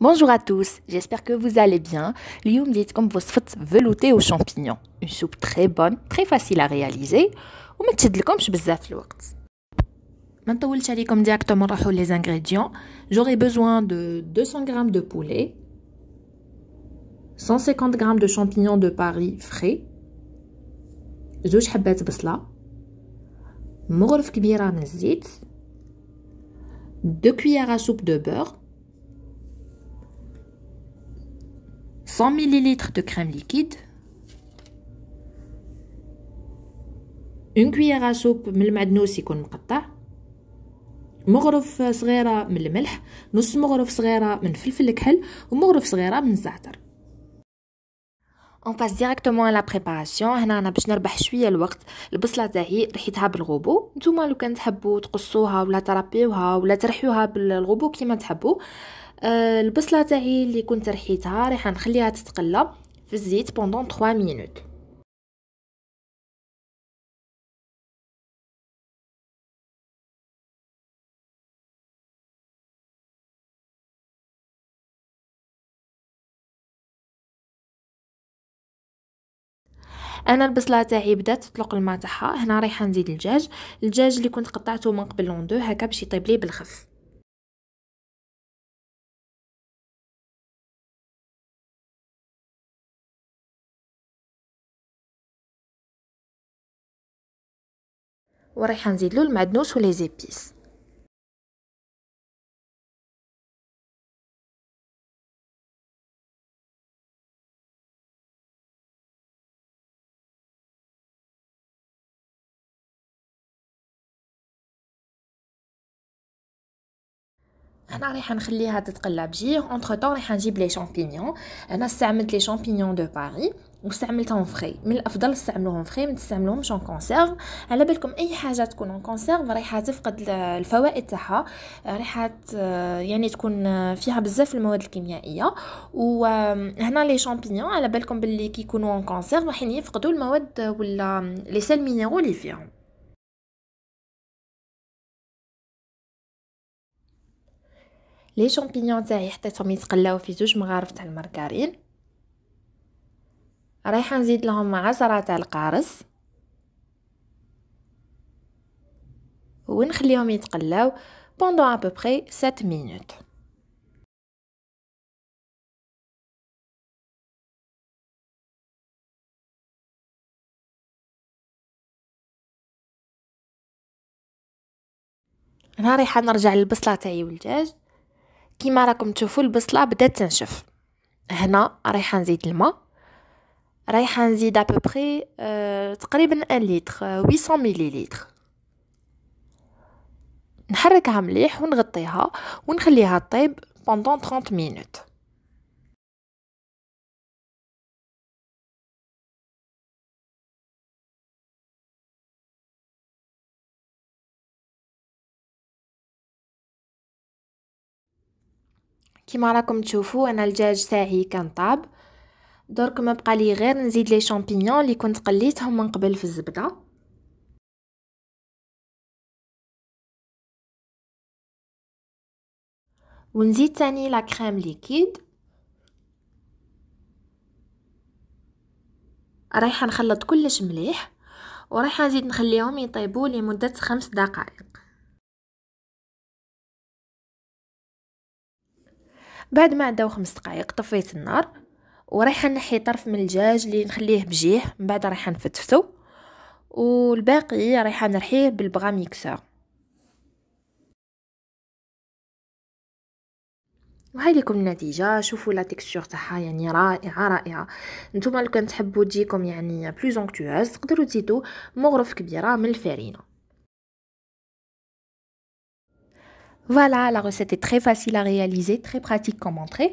Bonjour à tous, j'espère que vous allez bien. Lyoum dit comme vos fautes veloutées aux champignons. Une soupe très bonne, très facile à réaliser Maintenant, je vous vous ما les ingrédients. J'aurai besoin de 200 g de poulet, 150 g de champignons de Paris frais, de de كبيرة 2 cuillères à soupe de beurre, 100 ml de crème liquide اون كويير سوب من المعدنوس يكون مقطع مغرف صغيره من الملح نص مغرف صغيره من فلفل الكحل ومغرف صغيره من الزعتر اون باس ديريكتومون بريباراسيون هنا انا باش نربح شويه الوقت البصله تاعي رحيتها بالغوبو نتوما لو كان تحبوا تقصوها ولا تربيوها ولا ترحيوها بالغوبو كيما تحبوا آه، البصله تاعي اللي كنت رحيتها راح نخليها تتقلى في الزيت بوندون 3 مينوت انا البصله تاعي بدات تطلق الماء تاعها هنا رايحه نزيد الدجاج الدجاج اللي كنت قطعته من قبل لوندو هكا باش يطيب لي بالخف On va en zéler le mélange sur les épices. On allez en laisser adoucir. Entre temps, on va en jeter les champignons. On a sorti les champignons de Paris. واستعملتهم فخي من الافضل استعملوهم فخي ما تستعملوهمش اون كونسيرف على بالكم اي حاجه تكون اون كونسيرف رايحه تفقد الفوائد تاعها رايحه يعني تكون فيها بزاف المواد الكيميائيه وهنا لي شامبينيون على بالكم باللي كيكونوا اون كونسيرف رايحين يعني يفقدوا المواد ولا لي سيل مينيرو اللي فيهم لي شامبينيون تاعي حطيتهم يتقلاو في زوج مغارف تاع المارغرين رايحه نزيد لهم عصره تاع القارص ونخليهم يتقلاو بوندون ابوبخي 7 مينوت هنا رايحه نرجع للبصله تاعي والدجاج كيما راكم تشوفوا البصله بدات تنشف هنا رايحه نزيد الماء رايحة نزيد ابوبخي euh, تقريبا ان لتر ويسون مليليتر نحركها مليح ونغطيها ونخليها طيب بوندون 30 مينوت كيما راكم تشوفوا انا الجاج تاعي كان طاب درك ما بقى لي غير نزيد لي شامبينيون اللي كنت قليتهم من قبل في الزبده ونزيد تاني لا كريم ليكيد رايحه نخلط كلش مليح ورايحه نزيد نخليهم يطيبوا لمده خمس دقائق بعد ما عداو خمس دقائق طفيت النار ورايحه نحي طرف من الدجاج اللي نخليه بجيه من بعد رايحه نفتفتو والباقي رايحه نرحيه بالبغا ميكسور وهاي لكم النتيجه شوفوا لا تيكستور تاعها يعني رائعه رائعه نتوما لو كان تحبوا تجيكم يعني بلوز اونكتواز تقدروا تزيدوا مغرف كبيره من الفرينه Voilà, la recette est très facile à réaliser, très pratique comme entrée.